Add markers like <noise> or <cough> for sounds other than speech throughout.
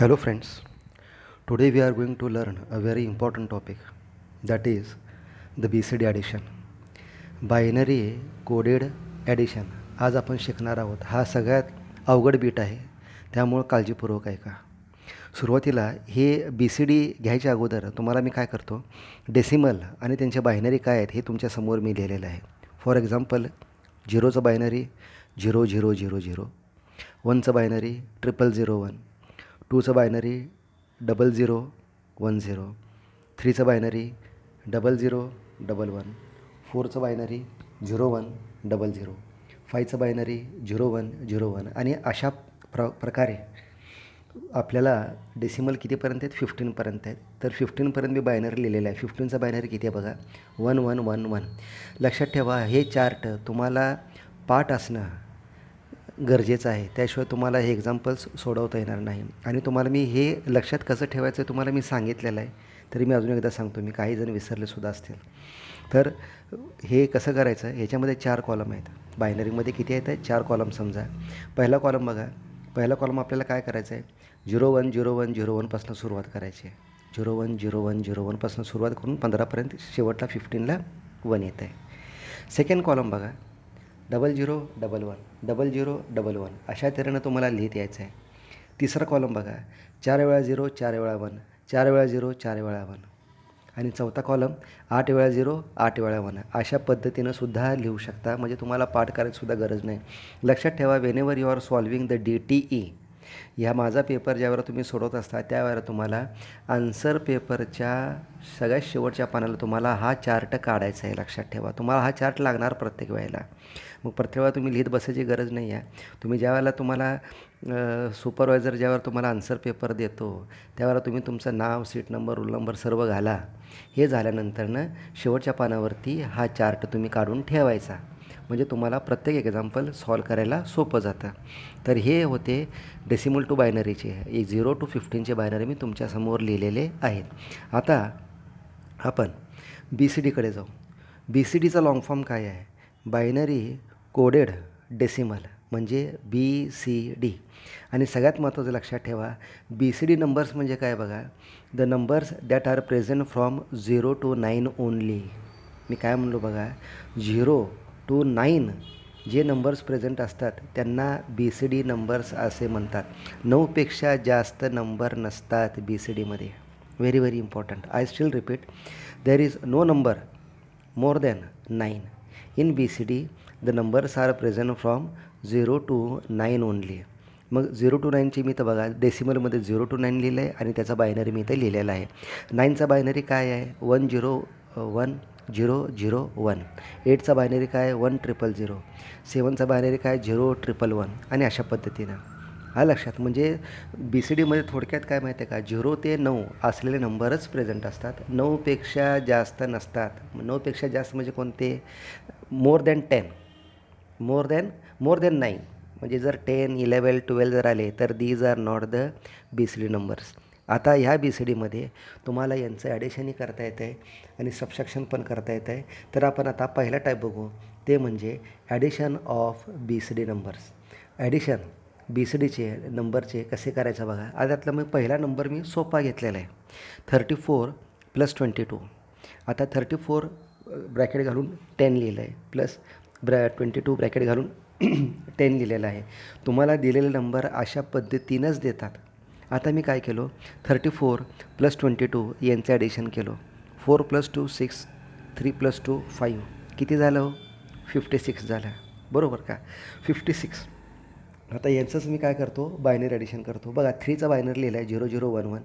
hello friends today we are we to learn a very important topic that is the B C D addition binary coded addition आज आपण शिकणार आहोत हा सगळ्यात अवघड bit आहे त्यामुळं काळजीपूर्वक ऐका सुरुवातीला हे बी सी डी घ्यायच्या अगोदर तुम्हाला मी काय करतो डेसिमल आणि त्यांचे बायनरी काय आहेत हे तुमच्यासमोर मी लिहिलेलं आहे फॉर एक्झाम्पल झिरोचं binary zero zero zero zero वनचं बायनरी ट्रिपल झिरो वन टूचं binary double zero one zero थ्रीचं binary double zero double one फोरचं binary zero one double zero फायचं binary zero one zero one आणि अशा प्र प्रकारे आपल्याला डेसिमल कितीपर्यंत आहेत फिफ्टीनपर्यंत आहेत तर फिफ्टीनपर्यंत मी बायनरी लिहिलेलं आहे फिफ्टीनचा बायनरी किती आहे बघा वन वन वन वन लक्षात ठेवा हे चार्ट तुम्हाला पाठ असणं गरजेचं आहे त्याशिवाय तुम्हाला हे एक्झाम्पल्स सोडवता येणार नाही आणि तुम्हाला मी हे लक्षात कसं ठेवायचं तुम्हाला मी सांगितलेलं आहे तरी मी अजून एकदा सांगतो मी काही जण विसरलेसुद्धा असतील तर हे कसं करायचं ह्याच्यामध्ये चार कॉलम आहेत बायनरीमध्ये किती आहेत चार कॉलम समजा पहिला कॉलम बघा पहिला कॉलम आपल्याला काय करायचं आहे zero one zero one zero वनपासून सुरुवात करायची आहे zero one zero one zero वनपासून सुरुवात करून पंधरापर्यंत शेवटला फिफ्टीनला वन येत आहे सेकंड कॉलम बघा double zero double one double zero double one अशा तऱ्हेनं तुम्हाला लिहित यायचं आहे तिसरा कॉलम बघा चार वेळा झिरो चार वेळा वन चार वेळा झिरो चार वेळा वन आणि चौथा कॉलम आठ वेळा झिरो आठ वेळा वन अशा पद्धतीनं सुद्धा लिहू शकता म्हणजे तुम्हाला पाठ सुद्धा गरज नाही लक्षात ठेवा whenever you are solving the D T E ह्या माझा पेपर ज्यावर तुम्ही सोडवत असता त्यावेळेला तुम्हाला आन्सर पेपरच्या सगळ्यात शेवटच्या पानाला तुम्हाला हा चार्ट काढायचा आहे लक्षात ठेवा तुम्हाला हा चार्ट लागणार प्रत्येक वेळेला मग प्रत्येक वेळा तुम्ही लिहित बसायची गरज नाही आहे तुम्ही ज्या वेळेला तुम्हाला सुपरवायझर ज्यावर तुम्हाला आन्सर पेपर देतो त्यावेळेला तुम्ही तुमचं नाव सीट नंबर रोल नंबर सर्व घाला हे झाल्यानंतरनं शेवटच्या पानावरती हा चार्ट तुम्ही काढून ठेवायचा म्हणजे तुम्हाला प्रत्येक एक्झाम्पल सॉल्व करायला सोपं जातं तर हे होते डेसिमल टू बायनरीचे एक झिरो टू फिफ्टीनचे बायनरी मी तुमच्यासमोर लिहिलेले आहेत आता आपण बी सी डीकडे जाऊ बी सी डीचा लाँग फॉर्म काय आहे बायनरी कोडेड डेसिमल म्हणजे बी सी डी आणि सगळ्यात महत्त्वाचं लक्षात ठेवा बी सी डी नंबर्स म्हणजे काय बघा the numbers that are present from zero to nine only मी काय म्हणलो बघा झिरो टू नाईन जे नंबर्स प्रेझेंट असतात त्यांना बी सी डी नंबर्स असे म्हणतात नऊपेक्षा जास्त नंबर नसतात बी सी डीमध्ये very very important I still repeat there is no number more than nine in B C D the numbers are present from zero to nine only मग zero to नाईनची मी तर बघा डेसिमलमध्ये zero to nine लिहिलं आहे आणि त्याचा binary मी इथं लिहिलेला आहे नाईनचा बायनरी काय आहे one zero one zero zero one एटचा बायनरी काय वन ट्रिपल झिरो सेवनचा बायनरी काय झिरो ट्रिपल वन आणि अशा पद्धतीनं हा लक्षात म्हणजे बी सी डीमध्ये थोडक्यात काय माहिती आहे का झिरो ते नऊ असलेले नंबरच प्रेझेंट असतात नऊपेक्षा जास्त नसतात नऊपेक्षा जास्त म्हणजे कोणते more than ten more than more than nine म्हणजे जर टेन इलेवन ट्वेल्व जर आले तर these are not the B C D numbers आता ह्या बी सी डीमध्ये तुम्हाला यांचं ॲडिशनही करता येतं आहे आणि सबस्ट्रॅक्शन पण करता येतं आहे तर आपण आता पहिला टाईप बघू ते म्हणजे addition of B C D numbers addition B C डीचे नंबरचे कसे करायचं बघा आज त्यातला मी पहिला नंबर मी सोपा घेतलेला आहे thirty four plus twenty two आता थर्टी फोर ब्रॅकेट घालून टेन लिहिलं आहे प्लस ब्रॅ ट्वेंटी टू ब्रॅकेट घालून टेन <clears throat> लिहिलेलं आहे तुम्हाला दिलेले नंबर अशा पद्धतीनंच देतात आता मी काय केलो thirty four plus twenty two यांचं ॲडिशन केलो four plus two six three plus two five किती झालं हो फिफ्टी सिक्स झालं बरोबर का फिफ्टी सिक्स आता यांचंच मी काय करतो बायनरी ॲडिशन करतो बघा थ्रीचा बायनरी लिहिला आहे झिरो झिरो वन वन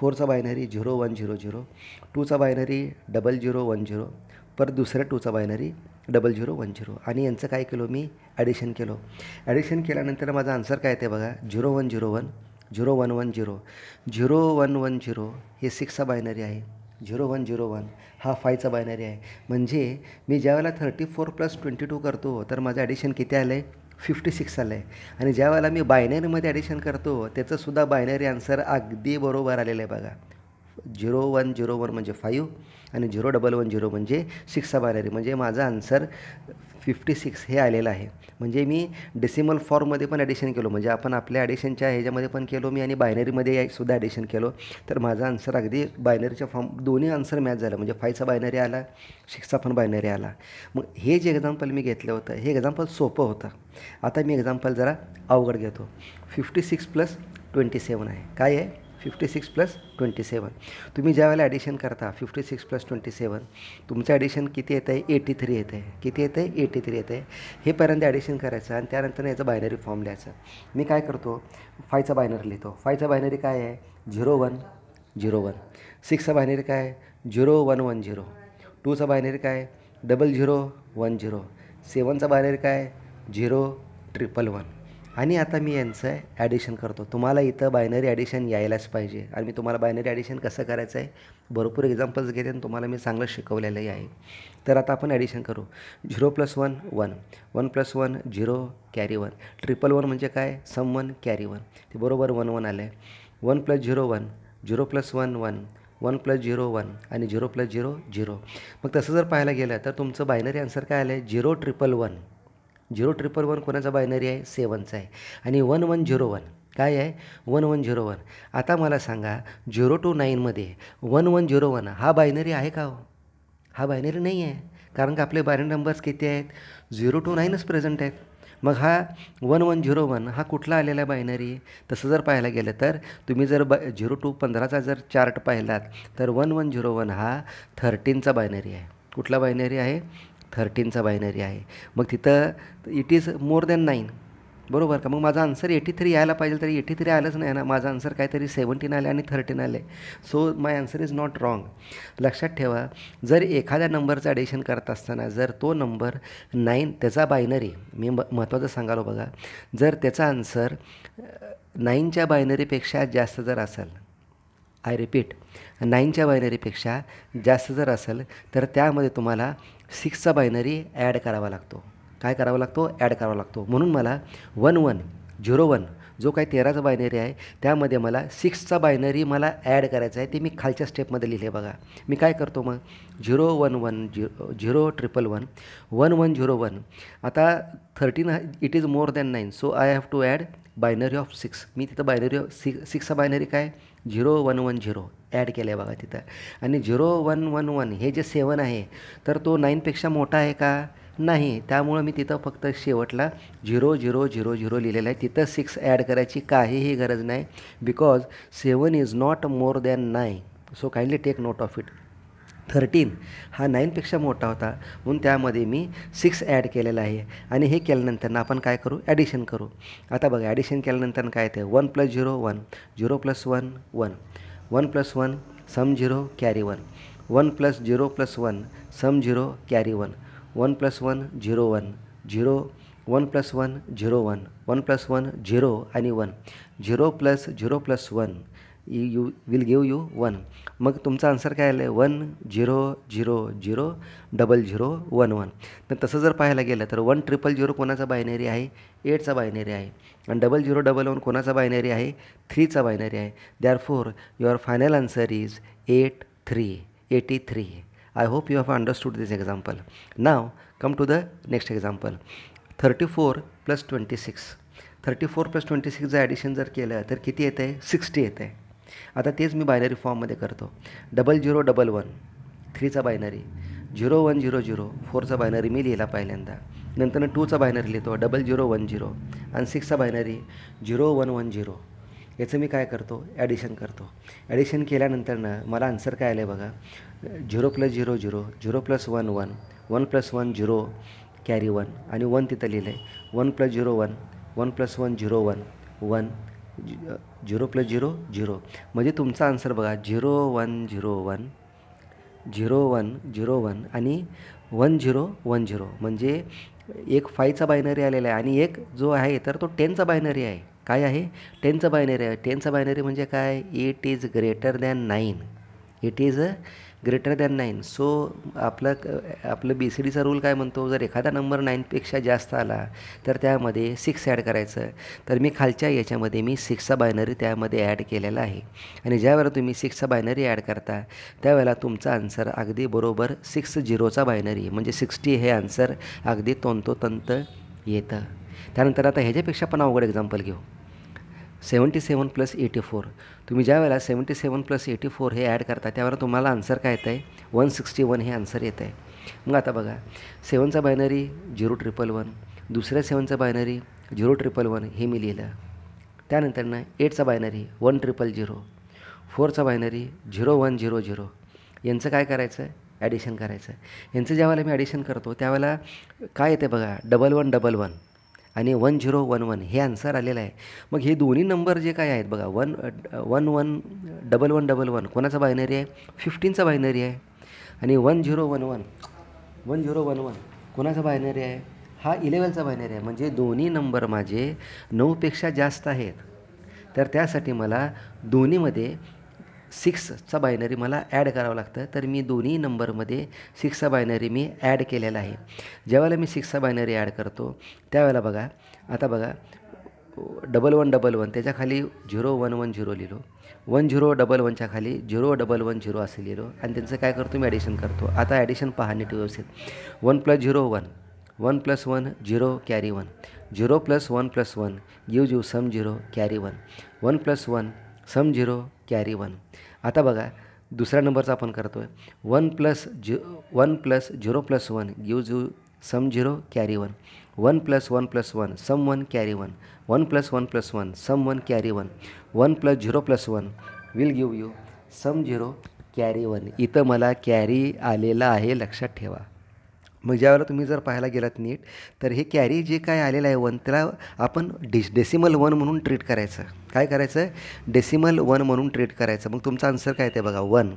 फोरचा binary zero one zero zero टूचा binary double zero one zero पर दुसऱ्या टूचा binary double zero one zero आणि यांचं काय केलो मी ॲडिशन केलो ॲडिशन केल्यानंतर माझा आन्सर काय ते बघा zero one zero one zero one one zero zero one one zero हे सिक्सचा बायनरी आहे झिरो वन झिरो वन हा फायचा बायनरी आहे म्हणजे मी ज्यावेळेला thirty four plus twenty two करतो तर माझं ॲडिशन किती आलं आहे फिफ्टी सिक्स आलं आहे आणि ज्यावेळेला मी बायनरीमध्ये ॲडिशन करतो त्याचंसुद्धा बायनरी आन्सर अगदी बरोबर आलेलं आहे बघा झिरो वन झिरो वन म्हणजे फाईव्ह आणि झिरो डबल वन झिरो म्हणजे सिक्सचा बायनरी म्हणजे माझा आन्सर फिफ्टी सिक्स हे आलेलं आहे म्हणजे मी डेसिमल फॉर्ममध्ये पण ॲडिशन केलो म्हणजे आपण आपल्या ॲडिशनच्या ह्याच्यामध्ये पण केलो मी आणि बायनरीमध्ये सुद्धा ॲडिशन केलो तर माझा आन्सर अगदी बायनरीच्या फॉर्म दोन्ही आन्सर मॅच झाला म्हणजे फायचा बायनरी आला सिक्सचा पण बायनरी आला मग हे जे एक्झाम्पल मी घेतलं होतं हे एक्झाम्पल सोपं होतं आता मी एक्झाम्पल जरा अवघड घेतो fifty six plus twenty seven आहे काय आहे fifty six plus twenty seven तुम्ही ज्यावेळेला ॲडिशन करता fifty six plus twenty seven तुमचं ॲडिशन किती येतं आहे एटी थ्री येतं आहे किती येतं आहे एटी थ्री येतं आहे हेपर्यंत ॲडिशन करायचं आणि त्यानंतर याचा बायनरी फॉर्म लिहायचा मी काय करतो फायचा बायनरी लिहितो फायचा बायनरी काय आहे झिरो वन झिरो वन सिक्सचा बायनरी काय झिरो वन वन झिरो टूचा बायनरी काय डबल झिरो वन झिरो सेवनचा बायनरी काय झिरो ट्रिपल वन आणि आता मी यांचं ॲडिशन करतो तुम्हाला इथं बायनरी ॲडिशन यायलाच पाहिजे आणि मी तुम्हाला बायनरी ॲडिशन कसं करायचं आहे भरपूर एक्झाम्पल्स घेते आणि तुम्हाला मी चांगलं शिकवलेलंही आहे तर आता आपण ॲडिशन करू zero plus one one one plus one zero carry one triple one म्हणजे काय सम वन कॅरी वन ते बरोबर वन वन आलं आहे one plus zero one zero plus one one one plus zero one आणि झिरो प्लस झिरो झिरो मग तसं जर पाहायला गेलं तर तुमचं बायनरी आन्सर काय आलं आहे zero triple one zero triple one कोणाचा बायनरी आहे सेवनचा आहे आणि वन वन झिरो वन काय आहे वन वन झिरो वन आता मला सांगा झिरो टू नाईनमध्ये वन वन झिरो वन हा बायनरी आहे का हो हा बायनरी नाही आहे कारण का आपले बायनरी नंबर्स किती आहेत झिरो टू नाईनच प्रेझेंट आहेत मग हा वन वन झिरो वन हा कुठला आलेला बायनरी आहे तसं जर पाहायला गेलं तर तुम्ही जर ब झिरो टू पंधराचा जर चार्ट पाहिलात तर वन वन झिरो वन हा थर्टीनचा बायनरी आहे कुठला बायनरी आहे थर्टीनचा बायनरी आहे मग तिथं it is more than nine बरोबर का मग माझा आन्सर एटी थ्री यायला पाहिजे तरी एटी थ्री आलंच नाही ना माझा आन्सर काहीतरी सेवन्टीन आले आणि थर्टीन आले so my answer is not wrong लक्षात ठेवा जर एखाद्या नंबरचं ॲडिशन करत असताना जर तो नंबर नाईन त्याचा बायनरी मी म महत्त्वाचं सांगालो हो बघा जर त्याचा आन्सर नाईनच्या बायनरीपेक्षा जास्त जर असेल आय रिपीट नाईनच्या बायनरीपेक्षा जास्त जर असेल तर त्यामध्ये तुम्हाला सिक्सचा बायनरी ॲड करावा लागतो काय करावा लागतो ॲड करावा लागतो म्हणून मला वन वन झिरो वन जो काही तेराचा बायनरी आहे त्यामध्ये मला सिक्सचा बायनरी मला ॲड करायचा आहे ते मी खालच्या स्टेपमध्ये लिहिले बघा मी काय करतो मग zero one one zero zero triple one one one zero one आता thirteen it is more than nine so I have to add binary of six मी तिथं बायनरी ऑफ सिक्स सिक्सचा बायनरी काय zero one one zero add केलं आहे बघा तिथं आणि झिरो वन वन वन हे जे सेवन आहे तर तो नाईनपेक्षा मोठा आहे का नाही त्यामुळं मी तिथं फक्त शेवटला झिरो झिरो झिरो झिरो लिहिलेलं आहे तिथं सिक्स ॲड करायची काहीही गरज नाही because seven is not more than nine so kindly take note of it thirteen हा नाईनपेक्षा मोठा होता म्हणून त्यामध्ये मी सिक्स ॲड केलेला आहे आणि हे केल्यानंतर आपण काय करू ॲडिशन करू आता बघा ॲडिशन केल्यानंतर काय ते one plus zero one zero plus one one one plus one sum zero carry one one plus zero plus one sum zero carry one one plus one zero one zero one plus one zero one one plus one zero आणि one zero plus zero plus one you will give you one मग तुमचा answer काय आलं आहे one zero zero zero double zero one one तर तसं जर पाहायला गेलं तर वन ट्रिपल झिरो कोणाचा बायनेरी आहे एटचा बायनरी आहे आणि डबल झिरो डबल वन कोणाचा बायनेरी आहे थ्रीचा बायनरी आहे therefore your final answer is eight three eighty three I hope you have understood this example now come to the next example thirty four plus twenty six thirty four plus twenty सिक्सचं addition जर केलं तर किती येतं आहे sixty येतं आहे आता तेच मी बायनरी फॉर्ममध्ये करतो डबल झिरो डबल वन थ्रीचा binary zero one zero zero फोरचा बायनरी मी लिहिला पहिल्यांदा नंतर टूचा बायनरी लिहितो डबल झिरो वन झिरो आणि सिक्सचा binary zero one one zero याचं मी काय करतो ॲडिशन करतो ॲडिशन केल्यानंतरनं मला आन्सर काय आलं आहे बघा zero plus zero zero zero plus one one one plus one zero carry one आणि वन तिथं लिहिलं आहे one plus zero one one plus one zero one one zero plus zero zero म्हणजे तुमचा आन्सर बघा zero one zero one zero one zero one आणि one zero one zero म्हणजे एक फायचा बायनरी आलेला आहे आणि एक जो आहे तर तो टेनचा बायनरी आहे काय आहे टेनचा बायनरी आहे टेनचा बायनरी म्हणजे काय it is greater than nine it is a greater than nine so आपलं आपलं बी सी डीचा रूल काय म्हणतो जर एखादा नंबर नाईनपेक्षा जास्त आला तर त्यामध्ये सिक्स ॲड करायचं तर मी खालच्या याच्यामध्ये मी सिक्सचा बायनरी त्यामध्ये ॲड केलेला आहे आणि ज्यावेळेला तुम्ही सिक्सचा बायनरी ॲड करता त्यावेळेला तुमचा आन्सर अगदी बरोबर सिक्स झिरोचा बायनरी म्हणजे सिक्स्टी हे आन्सर अगदी तोंतोतंत येतं त्यानंतर आता ह्याच्यापेक्षा पण अवघड एक्झाम्पल घेऊ seventy seven plus eighty four तुम्ही ज्या वेळेला seventy seven plus eighty four हे ॲड करता त्यावेळेला तुम्हाला आन्सर काय येत आहे वन सिक्स्टी वन हे आन्सर येत आहे मग आता बघा सेवनचा बायनरी झिरो ट्रिपल वन दुसऱ्या सेवनचा बायनरी झिरो ट्रिपल वन हे मी लिहिलं त्यानंतरनं एटचा बायनरी वन ट्रिपल झिरो फोरचा binary zero one zero zero यांचं काय करायचं आहे ॲडिशन करायचं यांचं ज्यावेळेला मी ॲडिशन करतो त्यावेळेला काय येते बघा डबल वन डबल वन आणि वन झिरो वन वन हे आन्सर आलेलं आहे मग हे दोन्ही नंबर जे काय आहेत बघा one one one double one double one कोणाचा बायनरी आहे फिफ्टीनचा बायनरी आहे आणि one zero one one one zero one one कोणाचा बायनरी आहे हा इलेवनचा बायनरी आहे म्हणजे दोन्ही नंबर माझे नऊपेक्षा जास्त आहेत तर त्यासाठी मला दोन्हीमध्ये सिक्सचा बायनरी मला ॲड करावं लागतं तर मी दोन्ही नंबरमध्ये सिक्सचा बायनरी मी ॲड केलेला आहे ज्यावेळेला मी सिक्सचा बायनरी ॲड करतो त्यावेळेला बघा आता बघा डबल वन डबल वन त्याच्याखाली झिरो वन वन झिरो लिहिलो वन झिरो डबल वनच्या खाली झिरो डबल वन झिरो असं लिहिलो आणि त्यांचं काय करतो मी ॲडिशन करतो आता ॲडिशन पहा नीट व्यवस्थित one plus zero one one plus one zero carry one zero plus one plus one give give sum zero carry one one plus one sum zero carry one आता बघा दुसऱ्या नंबरचा आपण करतो आहे वन प्लस झि one plus zero plus one give you sum zero carry one one plus one plus one sum one carry one one plus one plus one sum one carry one one plus zero plus one will give you sum zero carry one इथं मला carry आलेला आहे लक्षात ठेवा मग वेळेला तुम्ही जर पाहायला गेलात नीट तर हे कॅरी जे काय आलेलं आहे वन त्याला आपण डिस डेसिमल वन म्हणून ट्रीट करायचं काय करायचं आहे डेसिमल वन म्हणून ट्रीट करायचं मग तुमचा आन्सर काय ते बघा one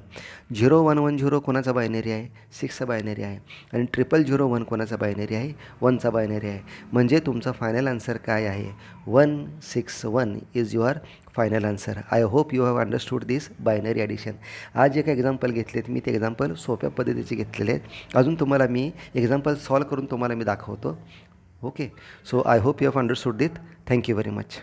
zero one one zero कोणाचा बायनेरी आहे सिक्सचा बायनरी आहे आणि ट्रिपल झिरो वन कोणाचा बायनेरी आहे वनचा बायनरी आहे म्हणजे तुमचा फायनल आन्सर काय आहे one six one is your final answer I hope you have understood this binary addition आज जे काही एक्झाम्पल घेतलेत मी ते एक्झाम्पल सोप्या पद्धतीचे घेतलेले आहेत अजून तुम्हाला मी एक्झाम्पल सॉल्व करून तुम्हाला मी दाखवतो okay so I hope you have understood that thank you very much